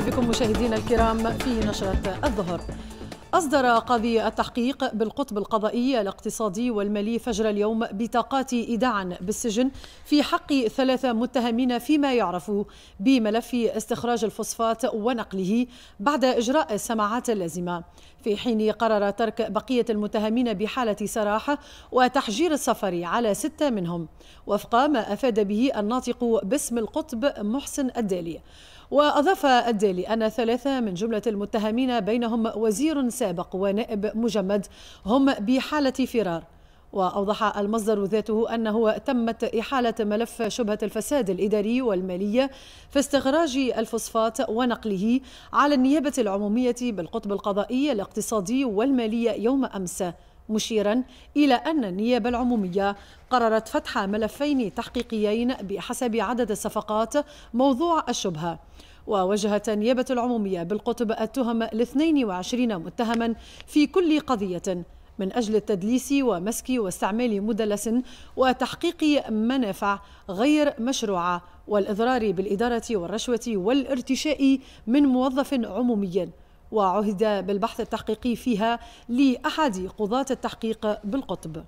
أهلا بكم مشاهدينا الكرام في نشرة الظهر أصدر قاضي التحقيق بالقطب القضائي الاقتصادي والمالي فجر اليوم بطاقات إيداع بالسجن في حق ثلاثة متهمين فيما يعرف بملف استخراج الفوسفات ونقله بعد إجراء السماعات اللازمة في حين قرر ترك بقية المتهمين بحالة سراحة وتحجير السفر على ستة منهم وفق ما أفاد به الناطق باسم القطب محسن الدالي وأضاف الدالي أن ثلاثة من جملة المتهمين بينهم وزير سابق ونائب مجمد هم بحالة فرار وأوضح المصدر ذاته أنه تمت إحالة ملف شبهة الفساد الإداري والمالية في استخراج الفوسفات ونقله على النيابة العمومية بالقطب القضائي الاقتصادي والمالية يوم أمس مشيرا إلى أن النيابة العمومية قررت فتح ملفين تحقيقيين بحسب عدد الصفقات موضوع الشبهة ووجهت النيابة العمومية بالقطب التهم ل 22 متهما في كل قضية من أجل التدليس ومسك واستعمال مدلس وتحقيق منافع غير مشروعة والإضرار بالإدارة والرشوة والارتشاء من موظف عمومي وعهد بالبحث التحقيقي فيها لأحد قضاة التحقيق بالقطب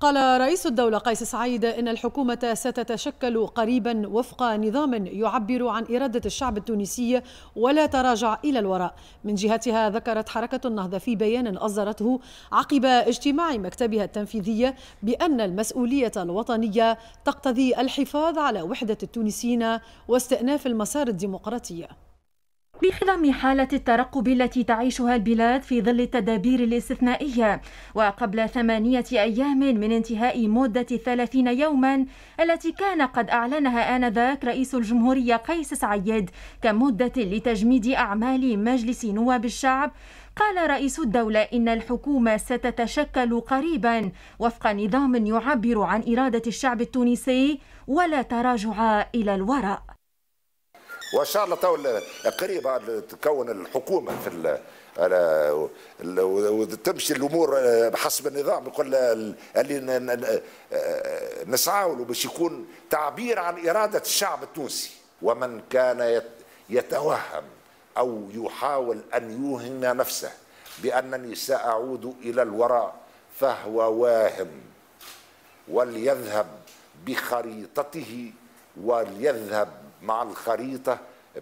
قال رئيس الدولة قيس سعيد إن الحكومة ستتشكل قريبا وفق نظام يعبر عن إرادة الشعب التونسي ولا تراجع إلى الوراء من جهتها ذكرت حركة النهضة في بيان أصدرته عقب اجتماع مكتبها التنفيذية بأن المسؤولية الوطنية تقتضي الحفاظ على وحدة التونسيين واستئناف المسار الديمقراطي بخضم حالة الترقب التي تعيشها البلاد في ظل التدابير الاستثنائية وقبل ثمانية أيام من انتهاء مدة ثلاثين يوما التي كان قد أعلنها آنذاك رئيس الجمهورية قيس سعيد كمدة لتجميد أعمال مجلس نواب الشعب قال رئيس الدولة إن الحكومة ستتشكل قريبا وفق نظام يعبر عن إرادة الشعب التونسي ولا تراجع إلى الوراء وان شاء الله تو قريب تكون الحكومه في على وتمشي الامور حسب النظام يقول اللي نسعى له باش يكون تعبير عن اراده الشعب التونسي ومن كان يتوهم او يحاول ان يوهم نفسه بانني ساعود الى الوراء فهو واهم وليذهب بخريطته وليذهب مع الخريطه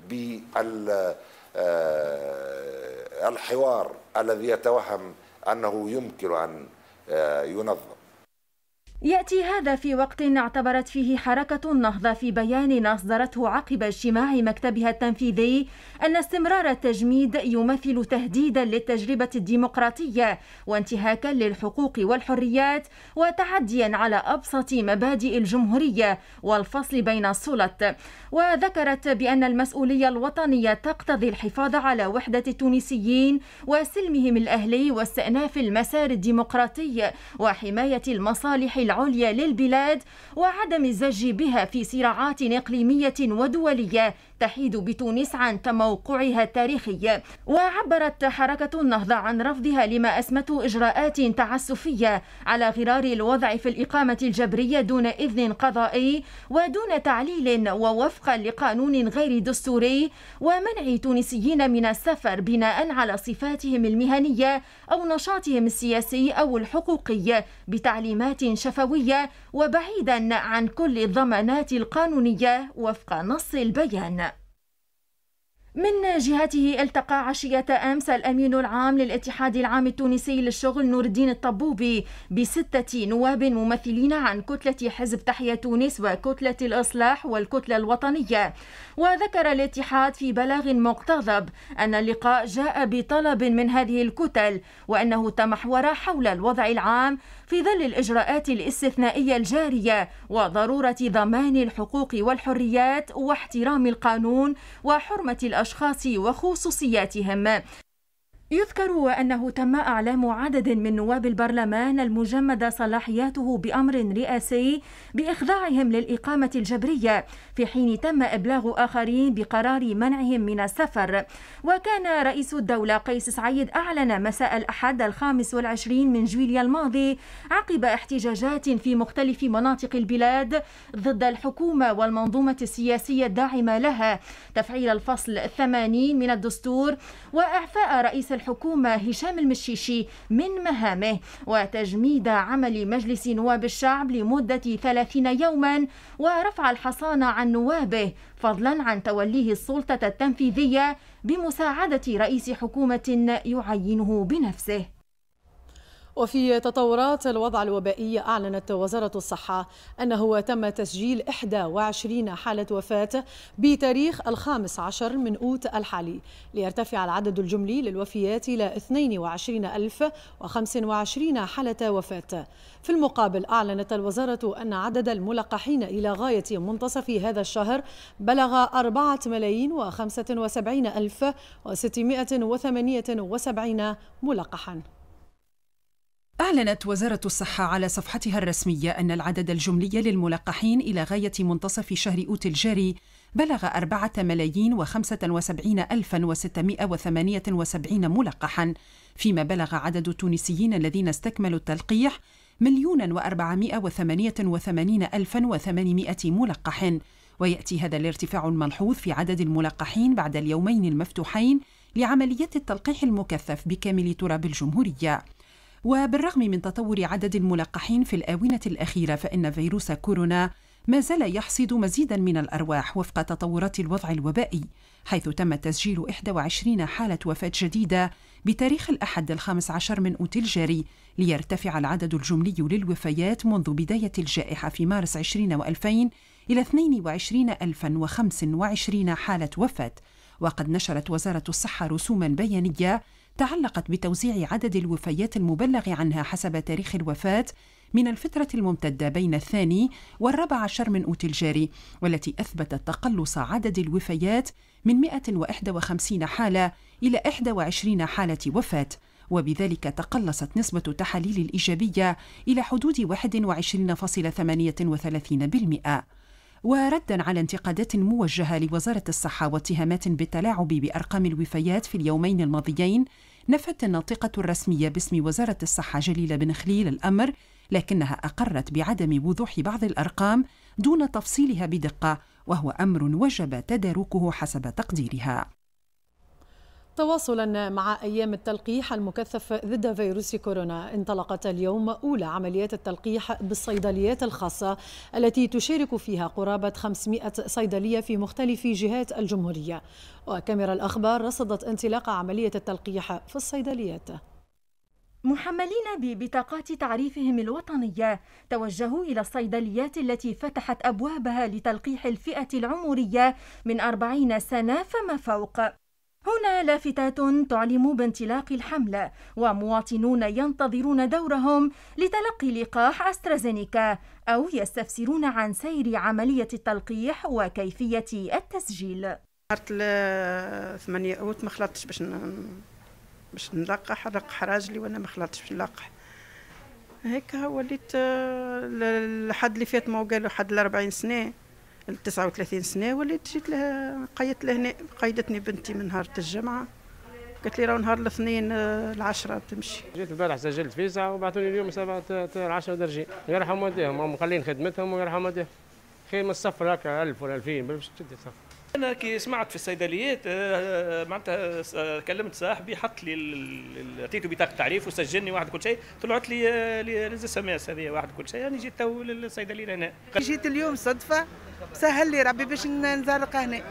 بالحوار آه، الذي يتوهم انه يمكن ان آه، ينظم يأتي هذا في وقت اعتبرت فيه حركة النهضة في بيان أصدرته عقب اجتماع مكتبها التنفيذي أن استمرار التجميد يمثل تهديدا للتجربة الديمقراطية وانتهاكا للحقوق والحريات وتعديا على أبسط مبادئ الجمهورية والفصل بين السلط وذكرت بأن المسؤولية الوطنية تقتضي الحفاظ على وحدة التونسيين وسلمهم الأهلي واستئناف المسار الديمقراطي وحماية المصالح العليا للبلاد وعدم الزج بها في صراعات إقليمية ودولية تحيد بتونس عن تموقعها التاريخي وعبرت حركة النهضة عن رفضها لما أسمته إجراءات تعسفية على غرار الوضع في الإقامة الجبرية دون إذن قضائي ودون تعليل ووفقا لقانون غير دستوري ومنع تونسيين من السفر بناء على صفاتهم المهنية أو نشاطهم السياسي أو الحقوقي بتعليمات شفوية وبعيدا عن كل الضمانات القانونية وفق نص البيان من جهته التقى عشية أمس الأمين العام للاتحاد العام التونسي للشغل نور الدين الطبوبي بستة نواب ممثلين عن كتلة حزب تحيا تونس وكتلة الإصلاح والكتلة الوطنية وذكر الاتحاد في بلاغ مقتضب أن اللقاء جاء بطلب من هذه الكتل وأنه تمحور حول الوضع العام في ظل الإجراءات الاستثنائية الجارية وضرورة ضمان الحقوق والحريات واحترام القانون وحرمة الأصلاح الأشخاص وخصوصياتهم يذكر أنه تم أعلام عدد من نواب البرلمان المجمد صلاحياته بأمر رئاسي بإخضاعهم للإقامة الجبرية في حين تم إبلاغ آخرين بقرار منعهم من السفر وكان رئيس الدولة قيس سعيد أعلن مساء الأحد الخامس والعشرين من جويليا الماضي عقب احتجاجات في مختلف مناطق البلاد ضد الحكومة والمنظومة السياسية الداعمة لها تفعيل الفصل الثمانين من الدستور وإعفاء رئيس الحكومة هشام المشيشي من مهامه وتجميد عمل مجلس نواب الشعب لمدة 30 يوما ورفع الحصانة عن نوابه فضلا عن توليه السلطة التنفيذية بمساعدة رئيس حكومة يعينه بنفسه وفي تطورات الوضع الوبائي أعلنت وزارة الصحة أنه تم تسجيل 21 حالة وفاة بتاريخ الخامس عشر من أوت الحالي ليرتفع العدد الجملي للوفيات إلى 22025 حالة وفاة في المقابل أعلنت الوزارة أن عدد الملقحين إلى غاية منتصف هذا الشهر بلغ 4 ملايين و75 ألف و678 ملقحاً أعلنت وزارة الصحة على صفحتها الرسمية أن العدد الجملي للملقحين إلى غاية منتصف شهر أوت الجاري بلغ أربعة ملايين وخمسة وسبعين ألفا وستمائة وثمانية وسبعين ملقحا فيما بلغ عدد التونسيين الذين استكملوا التلقيح مليونا وأربعمائة وثمانية وثمانين ألفا وثمانمائة ملقح ويأتي هذا الارتفاع الملحوظ في عدد الملقحين بعد اليومين المفتوحين لعمليات التلقيح المكثف بكامل تراب الجمهورية وبالرغم من تطور عدد الملقحين في الآونة الأخيرة فإن فيروس كورونا ما زال يحصد مزيدا من الأرواح وفق تطورات الوضع الوبائي حيث تم تسجيل 21 حالة وفاة جديدة بتاريخ الأحد الخامس عشر من أوت الجاري ليرتفع العدد الجملي للوفيات منذ بداية الجائحة في مارس 2020 إلى 22025 حالة وفاة وقد نشرت وزارة الصحة رسوما بيانية تعلقت بتوزيع عدد الوفيات المبلغ عنها حسب تاريخ الوفاة من الفترة الممتدة بين الثاني والرابع عشر من أوت الجاري والتي أثبتت تقلص عدد الوفيات من 151 حالة إلى 21 حالة وفاة وبذلك تقلصت نسبة التحاليل الإيجابية إلى حدود 21.38% وردا على انتقادات موجهه لوزاره الصحه واتهامات بالتلاعب بارقام الوفيات في اليومين الماضيين نفت الناطقة الرسمية باسم وزارة الصحة جليلة بن خليل الأمر لكنها أقرت بعدم وضوح بعض الأرقام دون تفصيلها بدقة وهو أمر وجب تداركه حسب تقديرها تواصلا مع ايام التلقيح المكثف ضد فيروس كورونا انطلقت اليوم اولى عمليات التلقيح بالصيدليات الخاصه التي تشارك فيها قرابه 500 صيدليه في مختلف جهات الجمهوريه وكاميرا الاخبار رصدت انطلاق عمليه التلقيح في الصيدليات محملين ببطاقات تعريفهم الوطنية توجهوا إلى الصيدليات التي فتحت أبوابها لتلقيح الفئة العمرية من 40 سنة فما فوق هنا لافتات تعلم بانطلاق الحملة ومواطنون ينتظرون دورهم لتلقي لقاح أسترازينيكا أو يستفسرون عن سير عملية التلقيح وكيفية التسجيل نهار 8 اوت ما خلطتش باش باش نلقح لقح راجلي وانا ما خلطتش باش نلقح هيك وليت الحد آه، اللي فات ما قالوا حد 40 سنه 39 سنه وليت جيت لها قيدت لهنا قيدتني بنتي من نهار الجمعه قالت لي راه نهار الاثنين آه، العشرة تمشي جيت البارح سجلت فيزا وبعثوني اليوم سبعة العشرة درجين يرحم والديهم هم مخلين خدمتهم ويرحم والديهم خير من السفر هكا 1000 ولا 2000 باش تشد السفر انا كي سمعت في الصيدليات آه، آه، معناتها آه، كلمت صاحبي حط لي اعطيته بطاقه تعريف وسجلني واحد كل شيء طلعت لي لز اس ام اس هذه واحد كل شيء انا يعني جيت تو للصيدليه هنا جيت اليوم صدفه سهل لي ربي باش نزرق هنا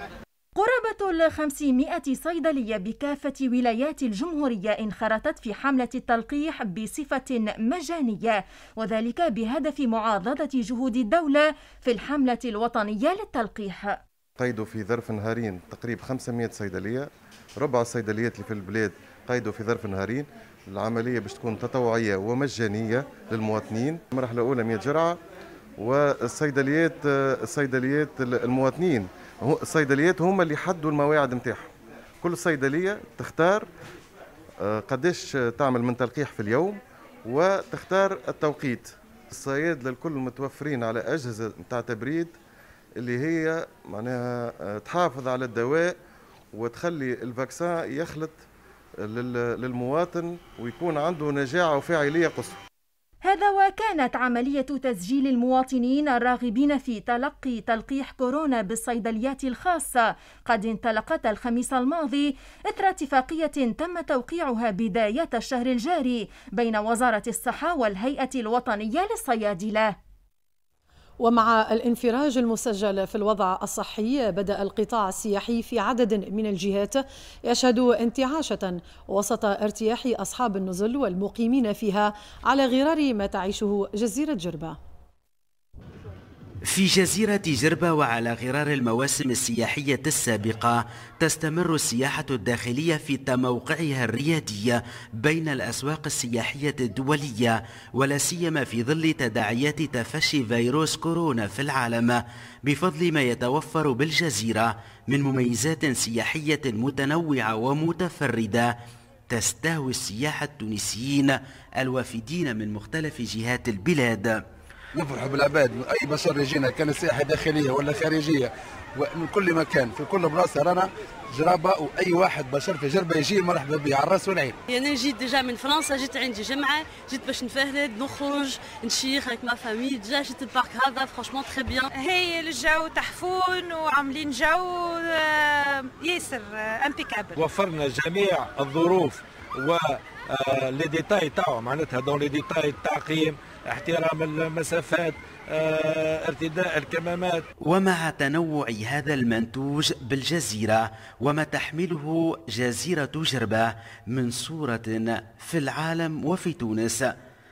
قرابة الخمسمائة صيدلية بكافة ولايات الجمهورية انخرطت في حملة التلقيح بصفة مجانية وذلك بهدف معاضدة جهود الدولة في الحملة الوطنية للتلقيح قيدوا في ظرف نهارين تقريبا 500 صيدليه ربع الصيدليات اللي في البلاد قيدوا في ظرف نهارين العمليه باش تكون تطوعيه ومجانيه للمواطنين المرحله الاولى 100 جرعه والصيدليات الصيدليات المواطنين الصيدليات هما اللي حدوا المواعيد نتاعهم كل صيدليه تختار آه، قداش تعمل من تلقيح في اليوم وتختار التوقيت الصيادله الكل متوفرين على اجهزه نتاع تبريد اللي هي معناها آه، تحافظ على الدواء وتخلي الفاكسان يخلط للمواطن ويكون عنده نجاعة وفاعلية قصوى هذا وكانت عملية تسجيل المواطنين الراغبين في تلقي تلقيح كورونا بالصيدليات الخاصة قد انطلقت الخميس الماضي إثر اتفاقية تم توقيعها بداية الشهر الجاري بين وزارة الصحة والهيئة الوطنية للصيادلة ومع الانفراج المسجل في الوضع الصحي بدأ القطاع السياحي في عدد من الجهات يشهد انتعاشة وسط ارتياح أصحاب النزل والمقيمين فيها على غرار ما تعيشه جزيرة جربة في جزيرة جربة وعلى غرار المواسم السياحية السابقة تستمر السياحة الداخلية في تموقعها الريادي بين الأسواق السياحية الدولية ولا سيما في ظل تداعيات تفشي فيروس كورونا في العالم بفضل ما يتوفر بالجزيرة من مميزات سياحية متنوعة ومتفردة تستهوي السياح التونسيين الوافدين من مختلف جهات البلاد نفرحوا بالعباد اي بشر يجينا كان سياحه داخليه ولا خارجيه من كل مكان في كل بلاصه رانا جرابه واي واحد بشر في جربه يجي مرحبا به على الراس والعين. يعني انا جيت ديجا من فرنسا جيت عندي جمعه جيت باش نفهد نخرج نشيخ مع فامي ديجا جيت البارك هذا فرونشمون تخي بيان. هي الجو تحفون وعاملين جو آه، ياسر امبيكابل. آه، وفرنا جميع الظروف و لي آه، ديتاي تاعو معناتها دون لي ديتاي التعقيم احترام المسافات آه، ارتداء الكمامات ومع تنوع هذا المنتوج بالجزيرة وما تحمله جزيرة جربة من صورة في العالم وفي تونس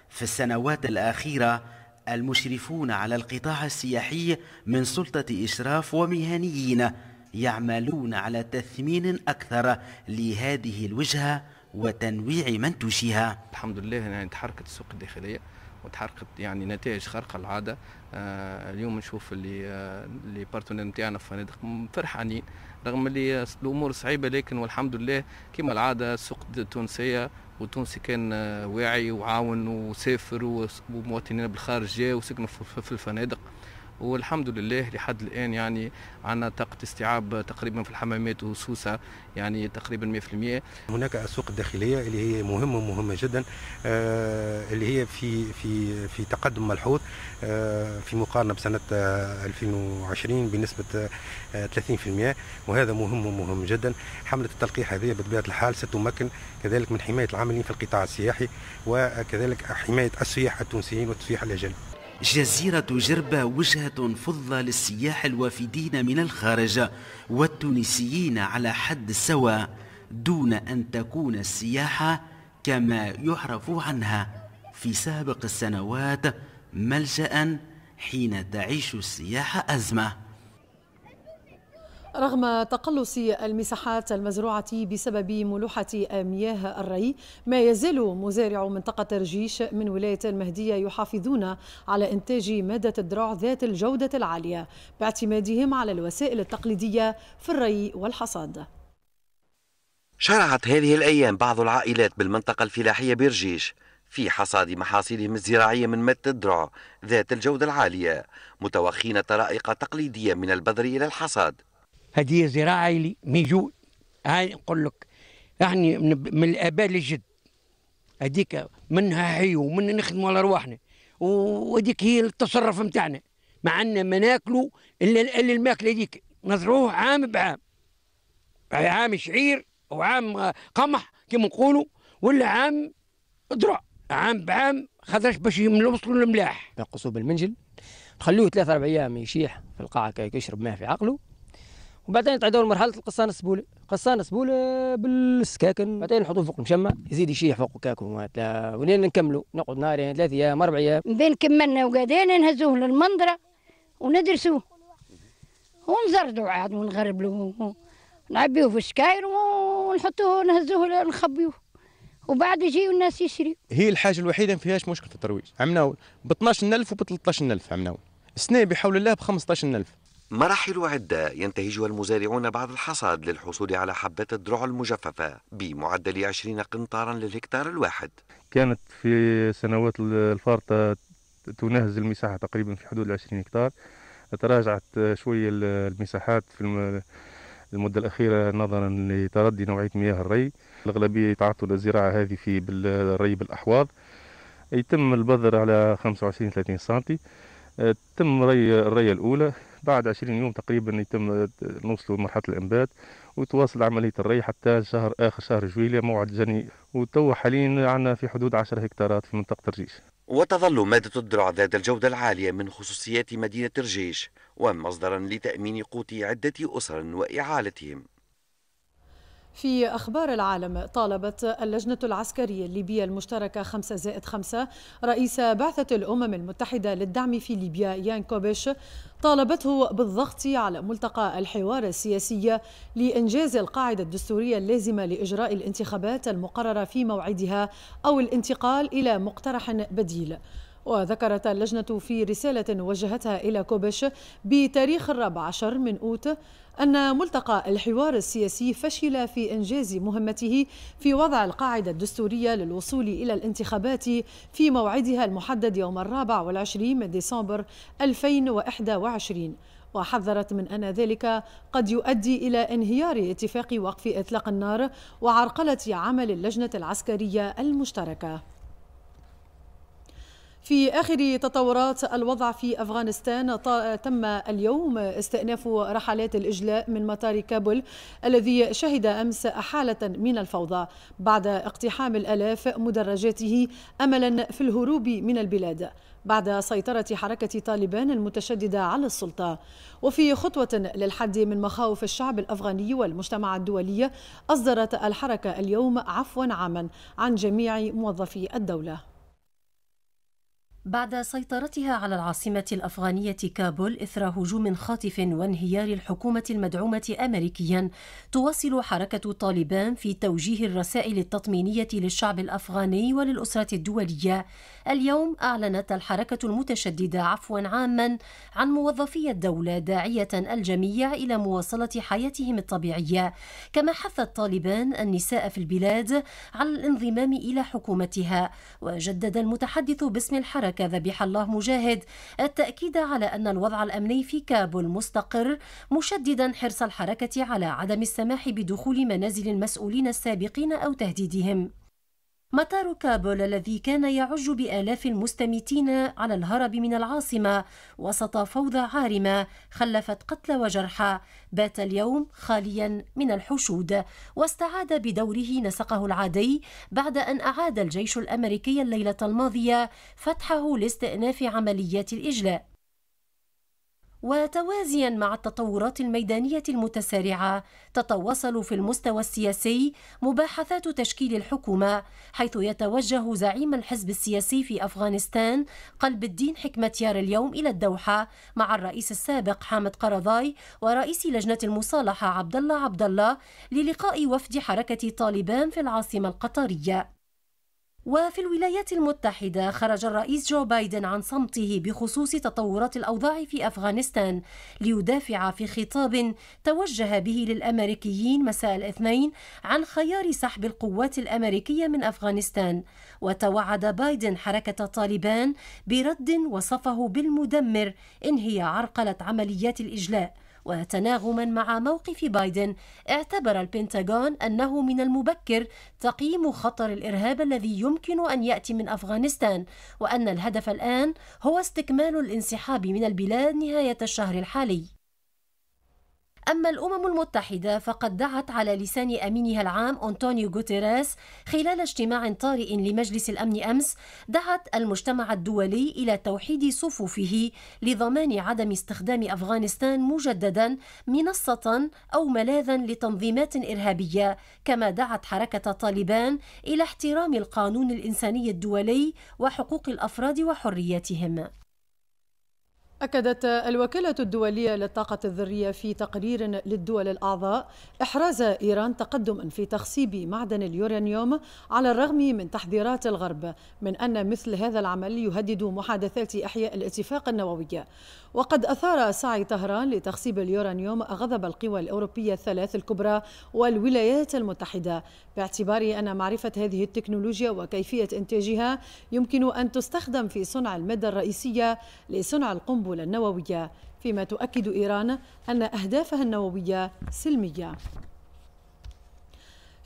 في السنوات الأخيرة المشرفون على القطاع السياحي من سلطة إشراف ومهنيين يعملون على تثمين أكثر لهذه الوجهة وتنويع منتوجها الحمد لله يعني تحركت السوق الداخلية وتحققت يعني نتائج خارقه العاده آه، اليوم نشوف اللي آه، اللي بارتنر نتاعنا في فنادق فرحانين رغم اللي الامور صعيبه لكن والحمد لله كما العاده السوق التونسيه والتونسي كان آه، واعي وعاون وسافر ومواطنين بالخارج جاء وسكنوا في الفنادق والحمد لله لحد الان يعني عندنا طاقه استيعاب تقريبا في الحمامات وسوسه يعني تقريبا 100% هناك السوق الداخليه اللي هي مهمه مهمه جدا آه، اللي هي في في في تقدم ملحوظ آه، في مقارنه بسنه 2020 آه، بنسبه 30% وهذا مهم ومهم جدا حمله التلقيح هذه بطبيعه الحال ستمكن كذلك من حمايه العاملين في القطاع السياحي وكذلك حمايه السياح التونسيين والسياح الاجانب جزيرة جربة وجهة فضة للسياح الوافدين من الخارج والتونسيين على حد سواء دون أن تكون السياحة كما يعرف عنها في سابق السنوات ملجأ حين تعيش السياحة أزمة رغم تقلص المساحات المزروعة بسبب ملوحة مياه الري ما يزال مزارع منطقة رجيش من ولاية المهدية يحافظون على إنتاج مادة الدرع ذات الجودة العالية باعتمادهم على الوسائل التقليدية في الري والحصاد شرعت هذه الأيام بعض العائلات بالمنطقة الفلاحية برجيش في حصاد محاصيلهم الزراعية من مادة الدرع ذات الجودة العالية متوخين طرائق تقليدية من البذر إلى الحصاد هذه زراعه لي ميجود هاي نقول لك احنا من الاباء للجد هذيك منها حي ومن نخدموا على رواحنا وهذيك هي التصرف نتاعنا مع ان ما ناكلوا الا الا الماكله هذيك نزروه عام بعام يعني عام شعير او عام آه، قمح كما نقولوا ولا عام ذره عام بعام خاطرش باش يوصلوا للملاح نقصوا بالمنجل خلوه ثلاثة أربع أيام يشيح في القاعة كيشرب ماء في عقله وبعدين تعدوا لمرحله القصان السبولي قصان السبولي آه، بالسكاكن بعدين نحطوه فوق المشمع يزيد يشيح فوق كاكو ولين نكملوا نقعد نهارين ثلاث ايام اربع ايام بين كملنا وقادين نهزوه للمنظره وندرسوه ونزردوا عاد ونغربلوا ونعبيوه في الشكاير ونحطوه نهزوه نخبيوه وبعد يجيو الناس يشريو هي الحاجه الوحيده ما فيهاش مشكل في الترويج عمناول ب 12000 وب 13000 عمناول السنه بحول الله ب 15000 مراحل عدة ينتهجها المزارعون بعد الحصاد للحصول على حبات الدروع المجففة بمعدل 20 قنطارا للهكتار الواحد كانت في سنوات الفارطة تنهز المساحة تقريبا في حدود 20 هكتار تراجعت شوية المساحات في المدة الأخيرة نظرا لتردي نوعية مياه الري الأغلبية تعطوا الزراعة هذه في الري بالأحواض يتم البذر على 25-30 سنتي تم ري الرية الأولى بعد عشرين يوم تقريبا يتم نوصلوا لمرحلة الإنبات وتواصل عملية الري حتى شهر آخر شهر جويلية موعد جني وتو حاليا عندنا في حدود 10 هكتارات في منطقة الرجيش وتظل مادة الدرع ذات الجودة العالية من خصوصيات مدينة الرجيش ومصدرا لتأمين قوت عدة أسر وإعالتهم في أخبار العالم طالبت اللجنة العسكرية الليبية المشتركة 5 زائد 5 رئيس بعثة الأمم المتحدة للدعم في ليبيا يان كوبيش طالبته بالضغط على ملتقى الحوار السياسي لإنجاز القاعدة الدستورية اللازمة لإجراء الانتخابات المقررة في موعدها أو الانتقال إلى مقترح بديل وذكرت اللجنة في رسالة وجهتها إلى كوبش بتاريخ الرابع عشر من أوت أن ملتقى الحوار السياسي فشل في إنجاز مهمته في وضع القاعدة الدستورية للوصول إلى الانتخابات في موعدها المحدد يوم الرابع والعشرين من ديسمبر 2021 وحذرت من أن ذلك قد يؤدي إلى انهيار اتفاق وقف إطلاق النار وعرقلة عمل اللجنة العسكرية المشتركة في آخر تطورات الوضع في أفغانستان تم اليوم استئناف رحلات الإجلاء من مطار كابول الذي شهد أمس حالة من الفوضى بعد اقتحام الألاف مدرجاته أملا في الهروب من البلاد بعد سيطرة حركة طالبان المتشددة على السلطة وفي خطوة للحد من مخاوف الشعب الأفغاني والمجتمع الدولي أصدرت الحركة اليوم عفوا عاما عن جميع موظفي الدولة بعد سيطرتها على العاصمة الأفغانية كابول إثر هجوم خاطف وانهيار الحكومة المدعومة أمريكيا تواصل حركة طالبان في توجيه الرسائل التطمينية للشعب الأفغاني وللأسرة الدولية اليوم أعلنت الحركة المتشددة عفوا عاما عن موظفي الدولة داعية الجميع إلى مواصلة حياتهم الطبيعية كما حثت طالبان النساء في البلاد على الانضمام إلى حكومتها وجدد المتحدث باسم الحركة أكد ذبيح الله مجاهد التأكيد على أن الوضع الأمني في كابول مستقر مشددا حرص الحركة على عدم السماح بدخول منازل المسؤولين السابقين أو تهديدهم مطار كابول الذي كان يعج بآلاف المستميتين على الهرب من العاصمة وسط فوضى عارمة خلفت قتلى وجرحى بات اليوم خاليا من الحشود واستعاد بدوره نسقه العادي بعد أن أعاد الجيش الأمريكي الليلة الماضية فتحه لاستئناف عمليات الإجلاء وتوازيا مع التطورات الميدانية المتسارعة تتواصل في المستوى السياسي مباحثات تشكيل الحكومة حيث يتوجه زعيم الحزب السياسي في أفغانستان قلب الدين حكمتيار اليوم إلى الدوحة مع الرئيس السابق حامد قرضاي ورئيس لجنة المصالحة عبد الله عبد الله للقاء وفد حركة طالبان في العاصمة القطرية وفي الولايات المتحدة خرج الرئيس جو بايدن عن صمته بخصوص تطورات الأوضاع في أفغانستان ليدافع في خطاب توجه به للأمريكيين مساء الاثنين عن خيار سحب القوات الأمريكية من أفغانستان وتوعد بايدن حركة طالبان برد وصفه بالمدمر إن هي عرقلت عمليات الإجلاء وتناغما مع موقف بايدن اعتبر البنتاغون أنه من المبكر تقييم خطر الإرهاب الذي يمكن أن يأتي من أفغانستان وأن الهدف الآن هو استكمال الانسحاب من البلاد نهاية الشهر الحالي أما الأمم المتحدة فقد دعت على لسان أمينها العام أنطونيو غوتيريس خلال اجتماع طارئ لمجلس الأمن أمس دعت المجتمع الدولي إلى توحيد صفوفه لضمان عدم استخدام أفغانستان مجددا منصة أو ملاذا لتنظيمات إرهابية كما دعت حركة طالبان إلى احترام القانون الإنساني الدولي وحقوق الأفراد وحرياتهم أكدت الوكالة الدولية للطاقة الذرية في تقرير للدول الأعضاء إحراز إيران تقدما في تخصيب معدن اليورانيوم على الرغم من تحذيرات الغرب من أن مثل هذا العمل يهدد محادثات إحياء الاتفاق النووي وقد أثار سعي طهران لتخصيب اليورانيوم غضب القوى الأوروبية الثلاث الكبرى والولايات المتحدة باعتبار أن معرفة هذه التكنولوجيا وكيفية إنتاجها يمكن أن تستخدم في صنع المادة الرئيسية لصنع القنبلة النووية فيما تؤكد إيران أن أهدافها النووية سلمية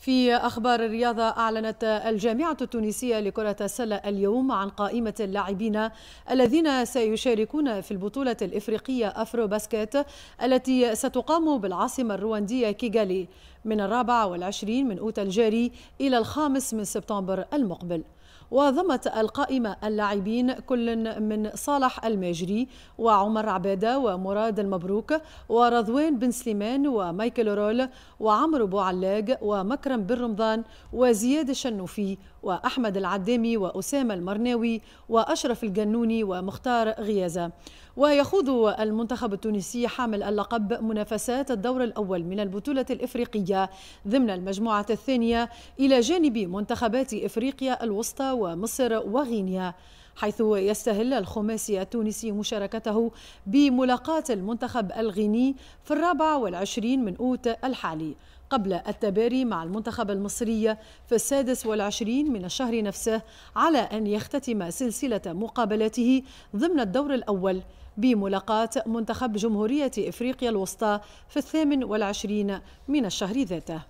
في أخبار الرياضة أعلنت الجامعة التونسية لكرة السلة اليوم عن قائمة اللاعبين الذين سيشاركون في البطولة الإفريقية أفرو باسكت التي ستقام بالعاصمة الرواندية كيغالي من الرابع والعشرين من أوتا الجاري إلى الخامس من سبتمبر المقبل وضمت القائمة اللاعبين كل من صالح الماجري وعمر عبادة ومراد المبروك ورضوان بن سليمان ومايكل رول وعمرو بوعلاق ومكرم بن رمضان وزياد الشنوفي وأحمد العدامي وأسامة المرناوي وأشرف الجنوني ومختار غيازة ويخوض المنتخب التونسي حامل اللقب منافسات الدور الأول من البطولة الإفريقية ضمن المجموعة الثانية إلى جانب منتخبات إفريقيا الوسطى ومصر وغينيا حيث يستهل الخماسي التونسي مشاركته بملاقاة المنتخب الغيني في الرابع والعشرين من أوت الحالي قبل التباري مع المنتخب المصري في السادس والعشرين من الشهر نفسه على أن يختتم سلسلة مقابلاته ضمن الدور الأول بملاقاة منتخب جمهورية إفريقيا الوسطى في الثامن والعشرين من الشهر ذاته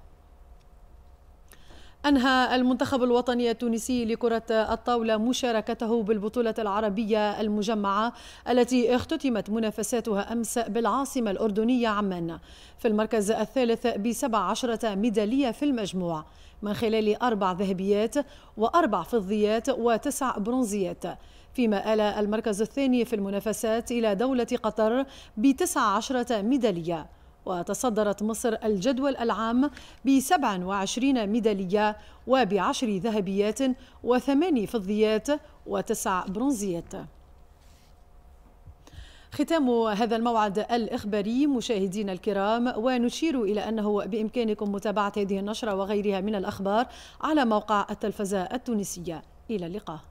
أنهى المنتخب الوطني التونسي لكرة الطاولة مشاركته بالبطولة العربية المجمعة التي اختتمت منافساتها أمس بالعاصمة الأردنية عمان في المركز الثالث بسبع عشرة ميدالية في المجموع من خلال أربع ذهبيات وأربع فضيات وتسع برونزيات فيما آل المركز الثاني في المنافسات إلى دولة قطر بتسع عشرة ميدالية وتصدرت مصر الجدول العام ب 27 ميدالية وبعشر ذهبيات وثماني فضيات وتسع برونزيات ختام هذا الموعد الإخباري مشاهدينا الكرام ونشير إلى أنه بإمكانكم متابعة هذه النشرة وغيرها من الأخبار على موقع التلفزة التونسية إلى اللقاء